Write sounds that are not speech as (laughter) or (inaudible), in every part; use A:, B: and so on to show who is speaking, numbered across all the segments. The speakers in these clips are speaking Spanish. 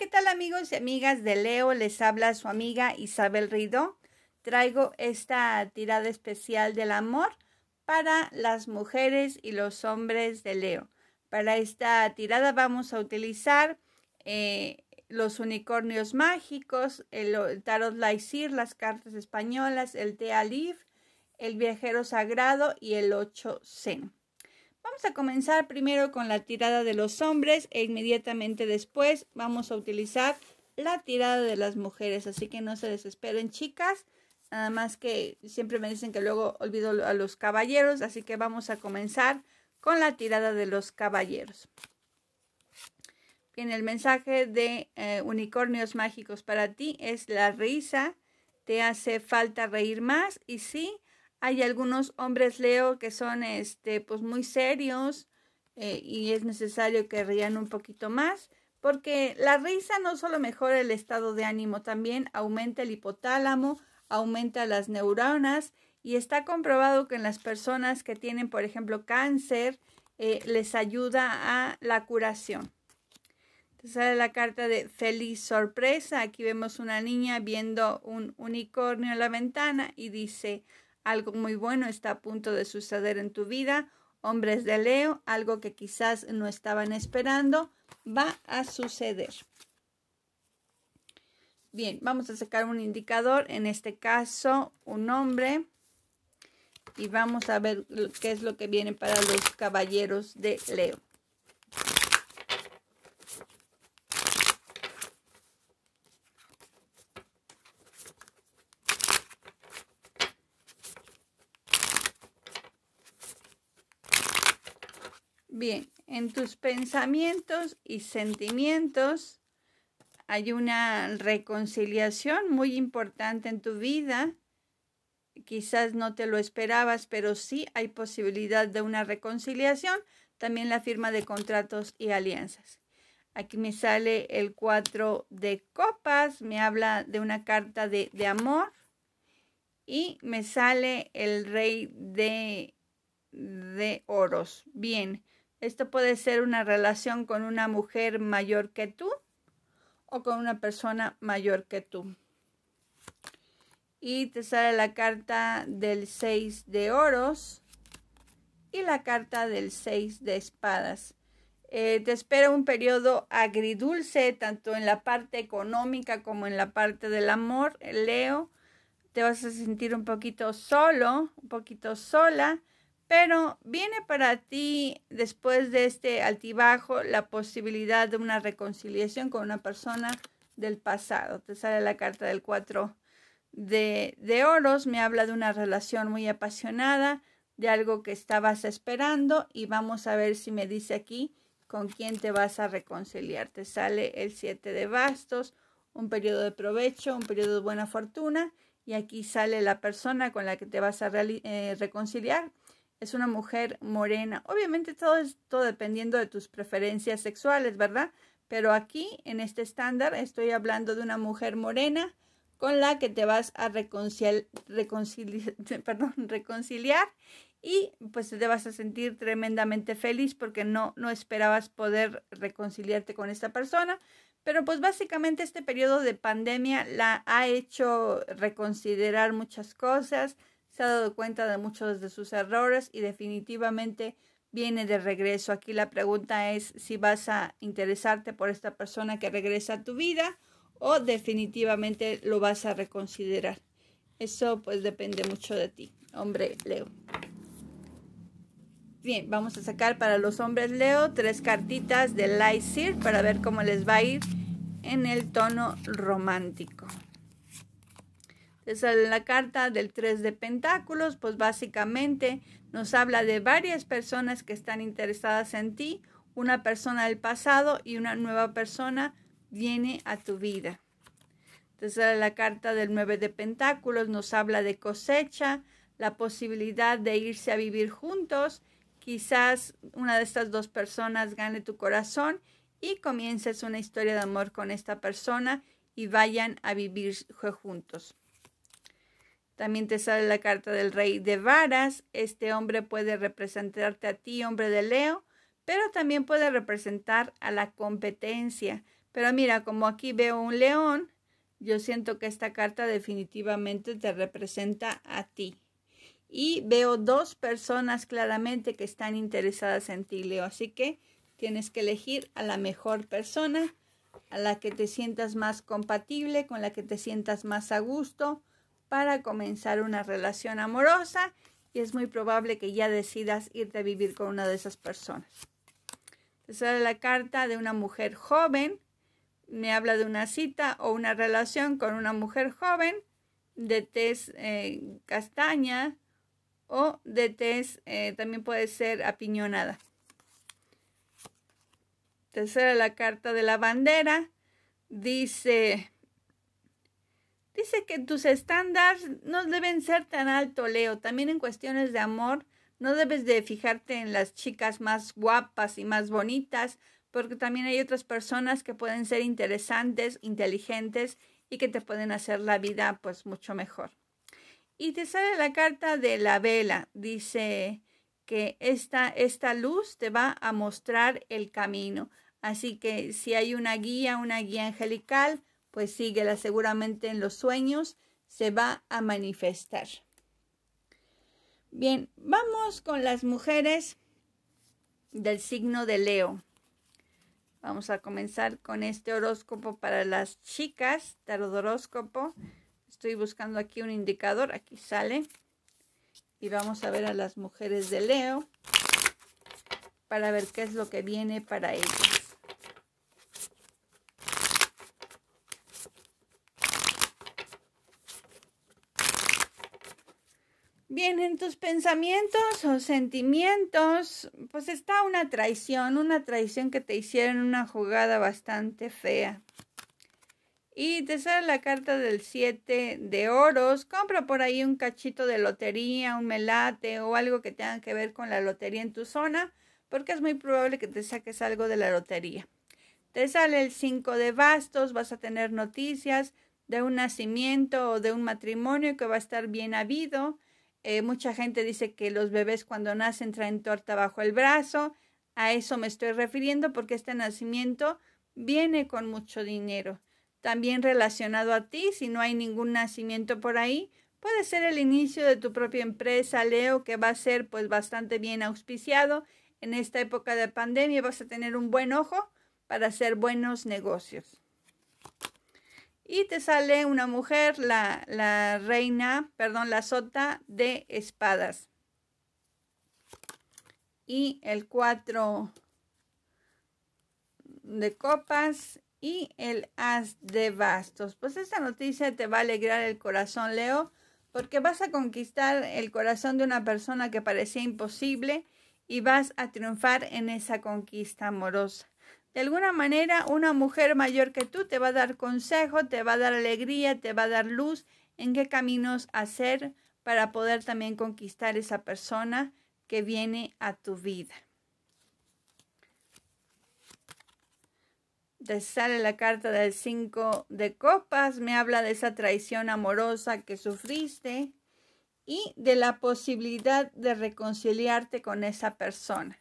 A: ¿qué tal amigos y amigas de Leo? Les habla su amiga Isabel Rido. Traigo esta tirada especial del amor para las mujeres y los hombres de Leo. Para esta tirada vamos a utilizar eh, los unicornios mágicos, el tarot laicir, las cartas españolas, el Alif, el viajero sagrado y el 8 seno. Vamos a comenzar primero con la tirada de los hombres e inmediatamente después vamos a utilizar la tirada de las mujeres. Así que no se desesperen, chicas. Nada más que siempre me dicen que luego olvido a los caballeros. Así que vamos a comenzar con la tirada de los caballeros. Bien, el mensaje de eh, unicornios mágicos para ti es la risa. Te hace falta reír más y sí, hay algunos hombres Leo que son este, pues muy serios eh, y es necesario que rían un poquito más porque la risa no solo mejora el estado de ánimo, también aumenta el hipotálamo, aumenta las neuronas y está comprobado que en las personas que tienen, por ejemplo, cáncer, eh, les ayuda a la curación. Entonces sale la carta de feliz sorpresa. Aquí vemos una niña viendo un unicornio en la ventana y dice, algo muy bueno está a punto de suceder en tu vida. Hombres de Leo, algo que quizás no estaban esperando, va a suceder. Bien, vamos a sacar un indicador, en este caso un hombre, y vamos a ver qué es lo que viene para los caballeros de Leo. Bien, en tus pensamientos y sentimientos hay una reconciliación muy importante en tu vida. Quizás no te lo esperabas, pero sí hay posibilidad de una reconciliación. También la firma de contratos y alianzas. Aquí me sale el cuatro de copas, me habla de una carta de, de amor y me sale el rey de, de oros. Bien, esto puede ser una relación con una mujer mayor que tú o con una persona mayor que tú. Y te sale la carta del 6 de oros y la carta del 6 de espadas. Eh, te espera un periodo agridulce, tanto en la parte económica como en la parte del amor. Leo, te vas a sentir un poquito solo, un poquito sola pero viene para ti después de este altibajo la posibilidad de una reconciliación con una persona del pasado. Te sale la carta del 4 de, de oros, me habla de una relación muy apasionada, de algo que estabas esperando y vamos a ver si me dice aquí con quién te vas a reconciliar. Te sale el 7 de bastos, un periodo de provecho, un periodo de buena fortuna y aquí sale la persona con la que te vas a eh, reconciliar es una mujer morena. Obviamente todo esto dependiendo de tus preferencias sexuales, ¿verdad? Pero aquí, en este estándar, estoy hablando de una mujer morena con la que te vas a (laughs) perdón, reconciliar y pues te vas a sentir tremendamente feliz porque no, no esperabas poder reconciliarte con esta persona. Pero pues básicamente este periodo de pandemia la ha hecho reconsiderar muchas cosas, ha dado cuenta de muchos de sus errores y definitivamente viene de regreso. Aquí la pregunta es si vas a interesarte por esta persona que regresa a tu vida o definitivamente lo vas a reconsiderar. Eso pues depende mucho de ti, hombre Leo. Bien, vamos a sacar para los hombres Leo tres cartitas de Sear para ver cómo les va a ir en el tono romántico. Entonces, la carta del 3 de Pentáculos, pues básicamente nos habla de varias personas que están interesadas en ti, una persona del pasado y una nueva persona viene a tu vida. Entonces, la carta del 9 de Pentáculos nos habla de cosecha, la posibilidad de irse a vivir juntos, quizás una de estas dos personas gane tu corazón y comiences una historia de amor con esta persona y vayan a vivir juntos. También te sale la carta del rey de varas. Este hombre puede representarte a ti, hombre de Leo, pero también puede representar a la competencia. Pero mira, como aquí veo un león, yo siento que esta carta definitivamente te representa a ti. Y veo dos personas claramente que están interesadas en ti, Leo. Así que tienes que elegir a la mejor persona, a la que te sientas más compatible, con la que te sientas más a gusto para comenzar una relación amorosa y es muy probable que ya decidas irte a vivir con una de esas personas. Tercera la carta de una mujer joven, me habla de una cita o una relación con una mujer joven de tez eh, castaña o de tez eh, también puede ser apiñonada. Tercera la carta de la bandera dice Dice que tus estándares no deben ser tan alto, Leo. También en cuestiones de amor, no debes de fijarte en las chicas más guapas y más bonitas, porque también hay otras personas que pueden ser interesantes, inteligentes y que te pueden hacer la vida pues mucho mejor. Y te sale la carta de la vela. Dice que esta, esta luz te va a mostrar el camino. Así que si hay una guía, una guía angelical, pues síguela seguramente en los sueños, se va a manifestar. Bien, vamos con las mujeres del signo de Leo. Vamos a comenzar con este horóscopo para las chicas, tarot horóscopo. Estoy buscando aquí un indicador, aquí sale. Y vamos a ver a las mujeres de Leo para ver qué es lo que viene para ellas. en tus pensamientos o sentimientos, pues está una traición, una traición que te hicieron una jugada bastante fea. Y te sale la carta del 7 de oros. Compra por ahí un cachito de lotería, un melate o algo que tenga que ver con la lotería en tu zona, porque es muy probable que te saques algo de la lotería. Te sale el 5 de bastos, vas a tener noticias de un nacimiento o de un matrimonio que va a estar bien habido. Eh, mucha gente dice que los bebés cuando nacen traen torta bajo el brazo. A eso me estoy refiriendo porque este nacimiento viene con mucho dinero. También relacionado a ti, si no hay ningún nacimiento por ahí, puede ser el inicio de tu propia empresa, Leo, que va a ser pues bastante bien auspiciado. En esta época de pandemia vas a tener un buen ojo para hacer buenos negocios. Y te sale una mujer, la, reina, perdón, la sota de espadas. Y el cuatro de copas y el as de bastos. Pues esta noticia te va a alegrar el corazón, Leo, porque vas a conquistar el corazón de una persona que parecía imposible y vas a triunfar en esa conquista amorosa. De alguna manera, una mujer mayor que tú te va a dar consejo, te va a dar alegría, te va a dar luz en qué caminos hacer para poder también conquistar esa persona que viene a tu vida. Te sale la carta del 5 de copas, me habla de esa traición amorosa que sufriste y de la posibilidad de reconciliarte con esa persona.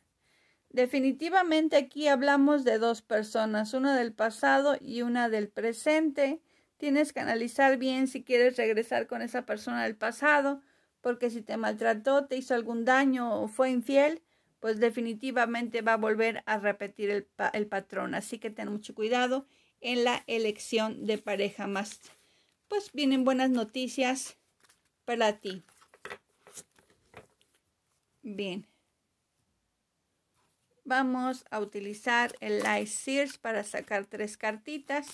A: Definitivamente aquí hablamos de dos personas, una del pasado y una del presente. Tienes que analizar bien si quieres regresar con esa persona del pasado, porque si te maltrató, te hizo algún daño o fue infiel, pues definitivamente va a volver a repetir el, patrón. Así que ten mucho cuidado en la elección de pareja más. Pues vienen buenas noticias para ti. Bien. Vamos a utilizar el Light Search para sacar tres cartitas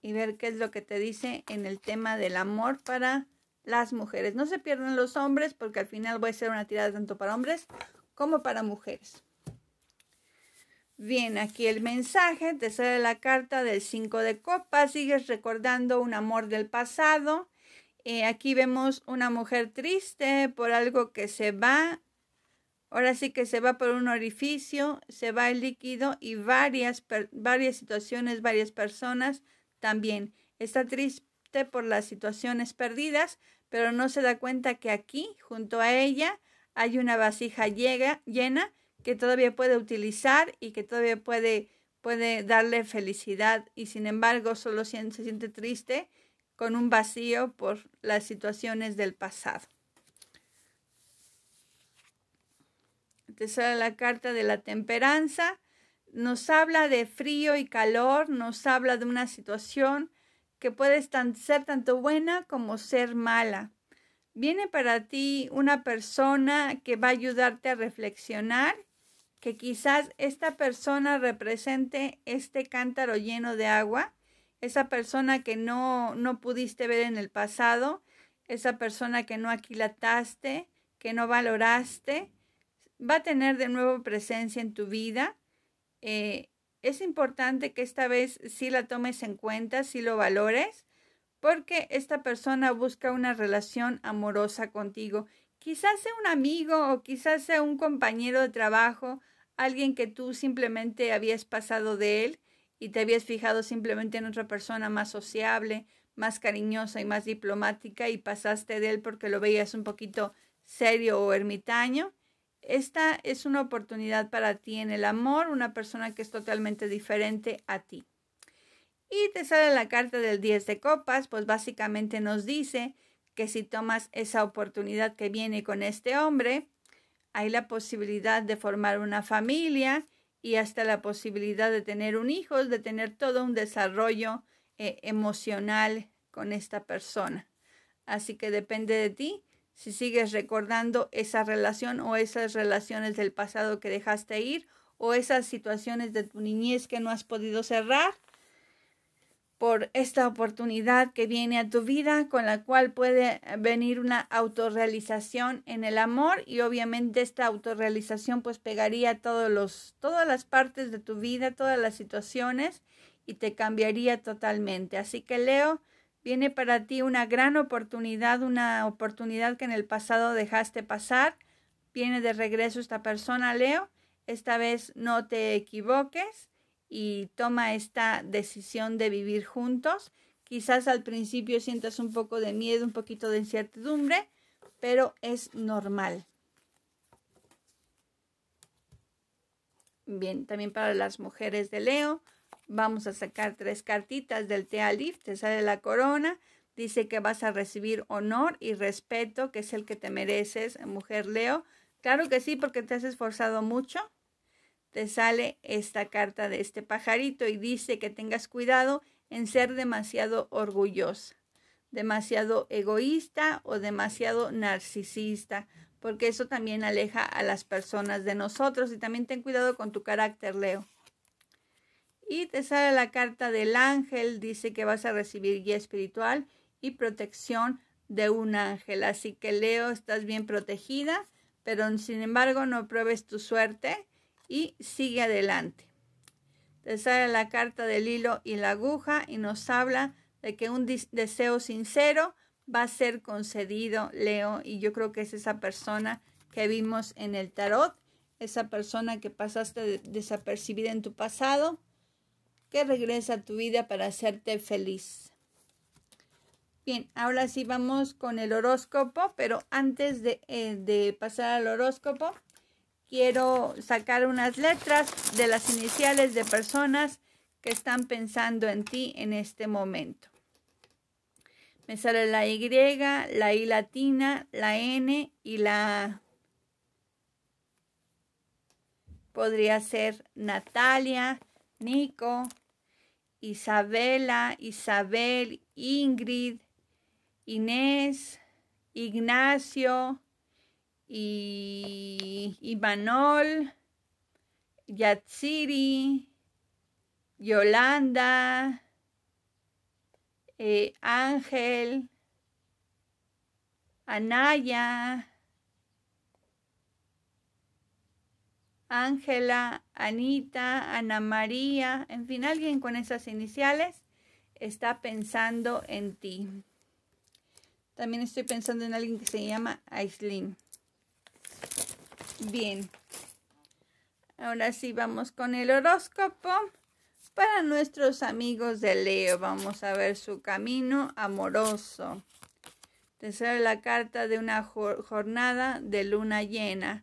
A: y ver qué es lo que te dice en el tema del amor para las mujeres. No se pierdan los hombres porque al final voy a hacer una tirada tanto para hombres como para mujeres. Bien, aquí el mensaje, te sale la carta del 5 de copas, sigues recordando un amor del pasado. Eh, aquí vemos una mujer triste por algo que se va, Ahora sí que se va por un orificio, se va el líquido y varias, varias situaciones, varias personas también. Está triste por las situaciones perdidas, pero no se da cuenta que aquí, junto a ella, hay una vasija llena que todavía puede utilizar y que todavía puede, puede darle felicidad y sin embargo solo se siente triste con un vacío por las situaciones del pasado. te la carta de la temperanza, nos habla de frío y calor, nos habla de una situación que puede ser tanto buena como ser mala. Viene para ti una persona que va a ayudarte a reflexionar, que quizás esta persona represente este cántaro lleno de agua, esa persona que no, no pudiste ver en el pasado, esa persona que no aquilataste, que no valoraste, va a tener de nuevo presencia en tu vida. Eh, es importante que esta vez sí la tomes en cuenta, sí lo valores, porque esta persona busca una relación amorosa contigo. Quizás sea un amigo o quizás sea un compañero de trabajo, alguien que tú simplemente habías pasado de él y te habías fijado simplemente en otra persona más sociable, más cariñosa y más diplomática y pasaste de él porque lo veías un poquito serio o ermitaño esta es una oportunidad para ti en el amor, una persona que es totalmente diferente a ti. Y te sale la carta del 10 de copas, pues básicamente nos dice que si tomas esa oportunidad que viene con este hombre, hay la posibilidad de formar una familia y hasta la posibilidad de tener un hijo, de tener todo un desarrollo eh, emocional con esta persona. Así que depende de ti si sigues recordando esa relación o esas relaciones del pasado que dejaste ir o esas situaciones de tu niñez que no has podido cerrar por esta oportunidad que viene a tu vida con la cual puede venir una autorrealización en el amor y obviamente esta autorrealización pues pegaría todos los, todas las partes de tu vida, todas las situaciones y te cambiaría totalmente. Así que Leo, Viene para ti una gran oportunidad, una oportunidad que en el pasado dejaste pasar. Viene de regreso esta persona, Leo. Esta vez no te equivoques y toma esta decisión de vivir juntos. Quizás al principio sientas un poco de miedo, un poquito de incertidumbre, pero es normal. Bien, también para las mujeres de Leo, Vamos a sacar tres cartitas del Tea te sale la corona, dice que vas a recibir honor y respeto, que es el que te mereces, mujer Leo. Claro que sí, porque te has esforzado mucho. Te sale esta carta de este pajarito y dice que tengas cuidado en ser demasiado orgullosa, demasiado egoísta o demasiado narcisista, porque eso también aleja a las personas de nosotros y también ten cuidado con tu carácter, Leo. Y te sale la carta del ángel, dice que vas a recibir guía espiritual y protección de un ángel. Así que Leo, estás bien protegida, pero sin embargo no pruebes tu suerte y sigue adelante. Te sale la carta del hilo y la aguja y nos habla de que un deseo sincero va a ser concedido, Leo, y yo creo que es esa persona que vimos en el tarot, esa persona que pasaste desapercibida en tu pasado, que regresa a tu vida para hacerte feliz. Bien, ahora sí vamos con el horóscopo, pero antes de, eh, de pasar al horóscopo, quiero sacar unas letras de las iniciales de personas que están pensando en ti en este momento. Me sale la Y, la I latina, la N y la Podría ser Natalia, Nico, Isabela, Isabel, Ingrid, Inés, Ignacio y Imanol, Yatsiri, Yolanda, eh, Ángel, Anaya, Ángela, Anita, Ana María, en fin, alguien con esas iniciales está pensando en ti. También estoy pensando en alguien que se llama Aislin. Bien. Ahora sí vamos con el horóscopo para nuestros amigos de Leo. Vamos a ver su camino amoroso. Te sale la carta de una jornada de luna llena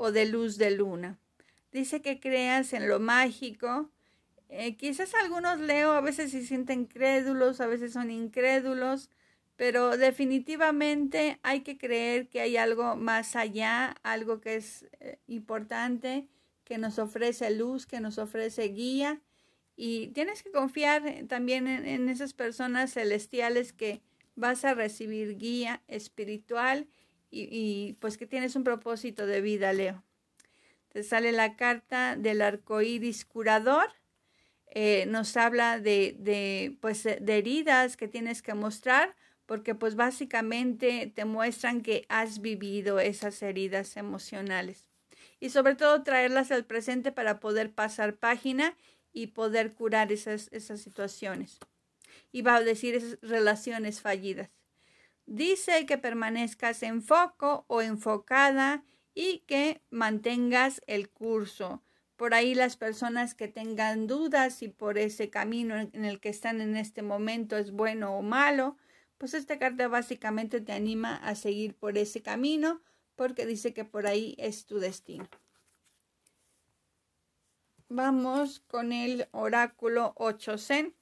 A: o de luz de luna. Dice que creas en lo mágico. Eh, quizás algunos leo, a veces se sienten crédulos, a veces son incrédulos, pero definitivamente hay que creer que hay algo más allá, algo que es eh, importante, que nos ofrece luz, que nos ofrece guía. Y tienes que confiar eh, también en esas personas celestiales que vas a recibir guía espiritual y, pues que tienes un propósito de vida, Leo. Te sale la carta del arcoíris curador. Eh, nos habla de, de, pues, eh, de heridas que tienes que mostrar porque pues básicamente te muestran que has vivido esas heridas emocionales y sobre todo traerlas al presente para poder pasar página y poder curar esas, esas situaciones. Y va a decir esas relaciones fallidas. Dice que permanezcas en foco o enfocada y que mantengas el curso. Por ahí las personas que tengan dudas si por ese camino en el que están en este momento es bueno o malo, pues esta carta básicamente te anima a seguir por ese camino porque dice que por ahí es tu destino. Vamos con el oráculo 8 Zen.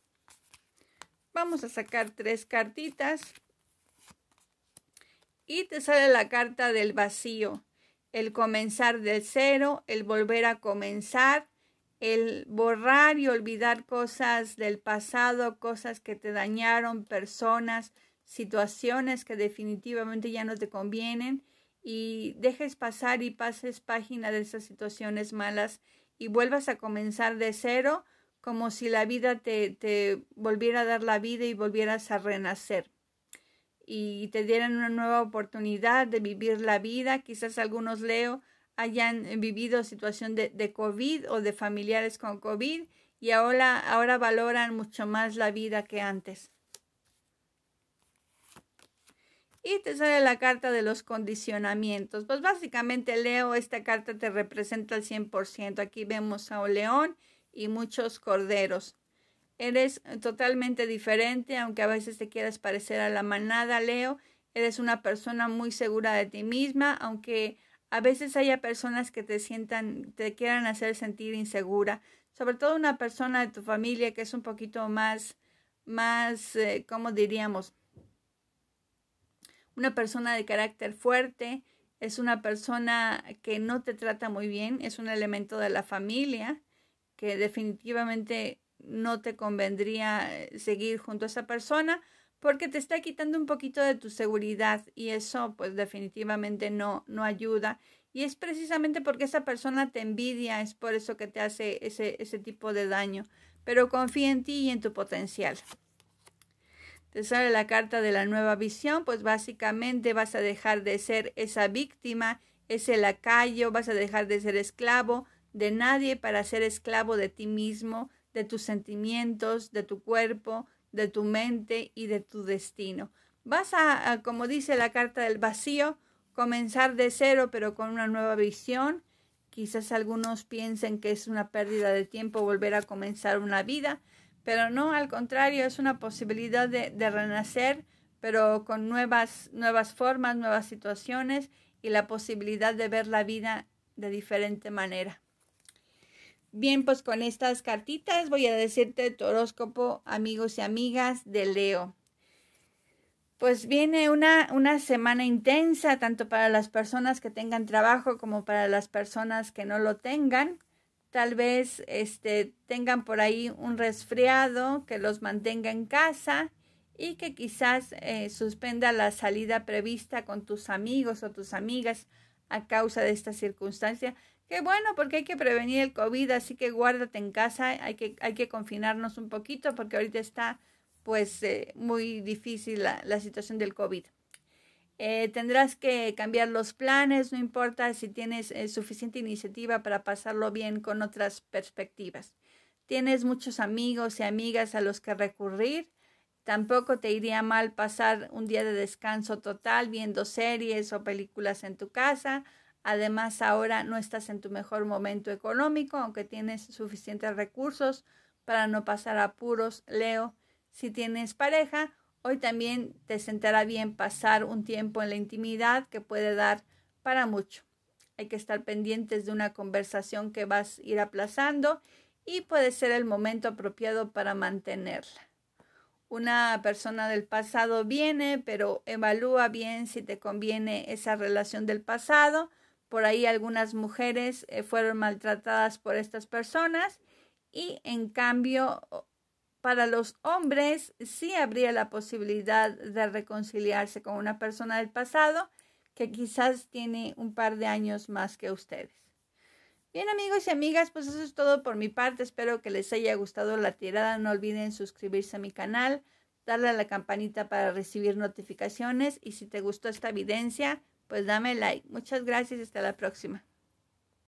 A: Vamos a sacar tres cartitas y te sale la carta del vacío, el comenzar de cero, el volver a comenzar, el borrar y olvidar cosas del pasado, cosas que te dañaron, personas, situaciones que definitivamente ya no te convienen y dejes pasar y pases página de esas situaciones malas y vuelvas a comenzar de cero como si la vida te, volviera a dar la vida y volvieras a renacer y te dieran una nueva oportunidad de vivir la vida. Quizás algunos leo hayan eh, vivido situación de, COVID o de familiares con COVID y ahora, ahora valoran mucho más la vida que antes. Y te sale la carta de los condicionamientos. Pues básicamente Leo, esta carta te representa al 100%. Aquí vemos a un león y muchos corderos. Eres totalmente diferente, aunque a veces te quieras parecer a la manada, Leo. Eres una persona muy segura de ti misma, aunque a veces haya personas que te sientan, te quieran hacer sentir insegura. Sobre todo una persona de tu familia que es un poquito más, más, eh, ¿cómo diríamos? Una persona de carácter fuerte, es una persona que no te trata muy bien, es un elemento de la familia que definitivamente no te convendría eh, seguir junto a esa persona porque te está quitando un poquito de tu seguridad y eso pues definitivamente no, no ayuda. Y es precisamente porque esa persona te envidia, es por eso que te hace ese, ese tipo de daño. Pero confía en ti y en tu potencial. Te sale la carta de la nueva visión, pues básicamente vas a dejar de ser esa víctima, ese lacayo, vas a dejar de ser esclavo de nadie para ser esclavo de ti mismo, de tus sentimientos, de tu cuerpo, de tu mente y de tu destino. Vas a, como dice la carta del vacío, comenzar de cero pero con una nueva visión. Quizás algunos piensen que es una pérdida de tiempo volver a comenzar una vida, pero no, al contrario, es una posibilidad de, de renacer, pero con nuevas, nuevas formas, nuevas situaciones y la posibilidad de ver la vida de diferente manera. Bien, pues con estas cartitas voy a decirte tu horóscopo, amigos y amigas de Leo. Pues viene una, una semana intensa, tanto para las personas que tengan trabajo como para las personas que no lo tengan. Tal vez este, tengan por ahí un resfriado que los mantenga en casa y que quizás eh, suspenda la salida prevista con tus amigos o tus amigas a causa de esta circunstancia. Qué bueno, porque hay que prevenir el COVID, así que guárdate en casa, hay que, hay que confinarnos un poquito porque ahorita está pues eh, muy difícil la, situación del COVID. Eh, tendrás que cambiar los planes, no importa si tienes eh, suficiente iniciativa para pasarlo bien con otras perspectivas. Tienes muchos amigos y amigas a los que recurrir. Tampoco te iría mal pasar un día de descanso total viendo series o películas en tu casa Además, ahora no estás en tu mejor momento económico, aunque tienes suficientes recursos para no pasar apuros. Leo, si tienes pareja, hoy también te sentará bien pasar un tiempo en la intimidad que puede dar para mucho. Hay que estar pendientes de una conversación que vas a ir aplazando y puede ser el momento apropiado para mantenerla. Una persona del pasado viene, pero evalúa bien si te conviene esa relación del pasado por ahí algunas mujeres eh, fueron maltratadas por estas personas y en cambio para los hombres sí habría la posibilidad de reconciliarse con una persona del pasado que quizás tiene un par de años más que ustedes. Bien amigos y amigas, pues eso es todo por mi parte. Espero que les haya gustado la tirada. No olviden suscribirse a mi canal, darle a la campanita para recibir notificaciones y si te gustó esta evidencia, pues dame like. Muchas gracias y hasta la próxima.